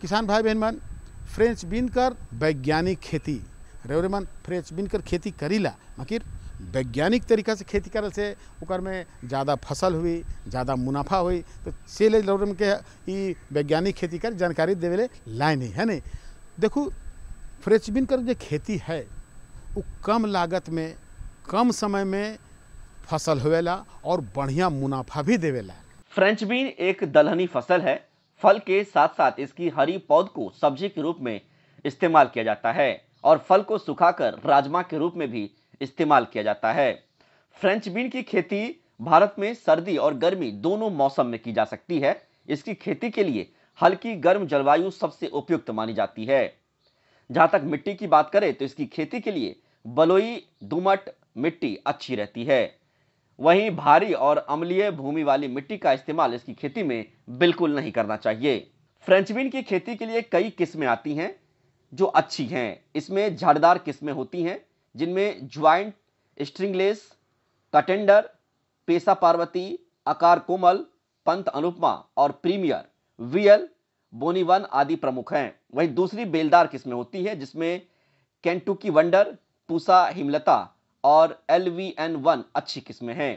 किसान भाई बहन मन फ्रेंच बीन कर वैज्ञानिक खेती रेवरे मन फ्रेंच बीन कर खेती करीला मकिर वैज्ञानिक तरीका से खेती करल से उकर में ज़्यादा फसल हुई ज़्यादा मुनाफा हुई तो से ले रेवरे के वैज्ञानिक खेती कर जानकारी देवे ले लाए नहीं है नहीं देखो फ्रेंच बीन कर जो खेती है वो कम लागत में कम समय में फसल होवेला और बढ़िया मुनाफा भी देवेला फ्रेंच बीन एक दलहनी फसल है फल के साथ साथ इसकी हरी पौध को सब्जी के रूप में इस्तेमाल किया जाता है और फल को सुखाकर राजमा के रूप में भी इस्तेमाल किया जाता है फ्रेंच बीन की खेती भारत में सर्दी और गर्मी दोनों मौसम में की जा सकती है इसकी खेती के लिए हल्की गर्म जलवायु सबसे उपयुक्त मानी जाती है जहां तक मिट्टी की बात करें तो इसकी खेती के लिए बलोई दुमट मिट्टी अच्छी रहती है वहीं भारी और अम्लीय भूमि वाली मिट्टी का इस्तेमाल इसकी खेती में बिल्कुल नहीं करना चाहिए फ्रेंचबीन की खेती के लिए कई किस्में आती हैं जो अच्छी हैं इसमें झाड़दार किस्में होती हैं जिनमें ज्वाइंट स्ट्रिंगलेस कटेंडर पेशा पार्वती आकार कोमल पंत अनुपमा और प्रीमियर वीएल बोनीवन आदि प्रमुख हैं वहीं दूसरी बेलदार किस्में होती हैं जिसमें कैंटुकी वंडर पूसा हिमलता और एल वी एन वन अच्छी किस्में हैं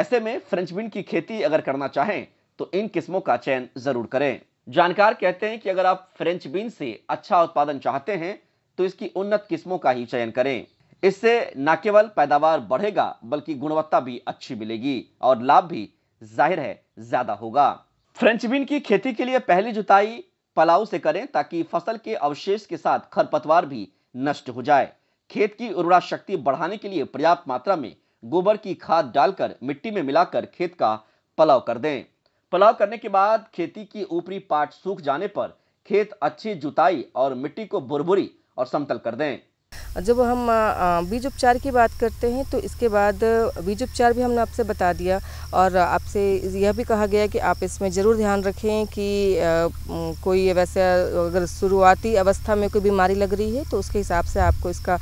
ऐसे में फ्रेंच बीन की खेती अगर करना चाहें तो इन किस्मों का चयन जरूर करें जानकार कहते हैं कि अगर आप फ्रेंच बीन से अच्छा उत्पादन चाहते हैं तो इसकी उन्नत किस्मों का ही चयन करें इससे न केवल पैदावार बढ़ेगा बल्कि गुणवत्ता भी अच्छी मिलेगी और लाभ भी जाहिर है ज्यादा होगा फ्रेंच बीन की खेती के लिए पहली जुताई पलाऊ से करें ताकि फसल के अवशेष के साथ खरपतवार भी नष्ट हो जाए खेत की उर्वरा शक्ति बढ़ाने के लिए पर्याप्त मात्रा में गोबर की खाद डालकर मिट्टी में मिलाकर खेत का पलाव कर दें पलाव करने के बाद खेती की ऊपरी पार्ट सूख जाने पर खेत अच्छी जुताई और मिट्टी को बुरबुरी और समतल कर दें जब हम बीज उपचार की बात करते हैं तो इसके बाद बीज उपचार भी हमने आपसे बता दिया और आपसे यह भी कहा गया कि आप इसमें ज़रूर ध्यान रखें कि कोई वैसे अगर शुरुआती अवस्था में कोई बीमारी लग रही है तो उसके हिसाब से आपको इसका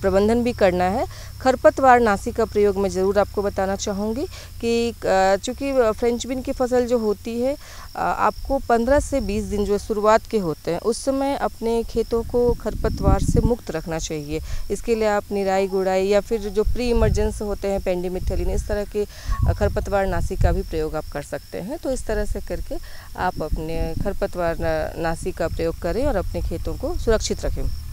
प्रबंधन भी करना है खरपतवार नासी का प्रयोग मैं ज़रूर आपको बताना चाहूँगी कि चूँकि फ्रेंच बिन की फसल जो होती है आपको पंद्रह से बीस दिन जो शुरुआत के होते हैं उस समय अपने खेतों को खरपतवार से मुक्त रखना चाहिए चाहिए इसके लिए आप निराई गुड़ाई या फिर जो प्री इमरजेंस होते हैं पेंडीमिथेलिन इस तरह के खरपतवार नासी का भी प्रयोग आप कर सकते हैं तो इस तरह से करके आप अपने खरपतवार नासी का प्रयोग करें और अपने खेतों को सुरक्षित रखें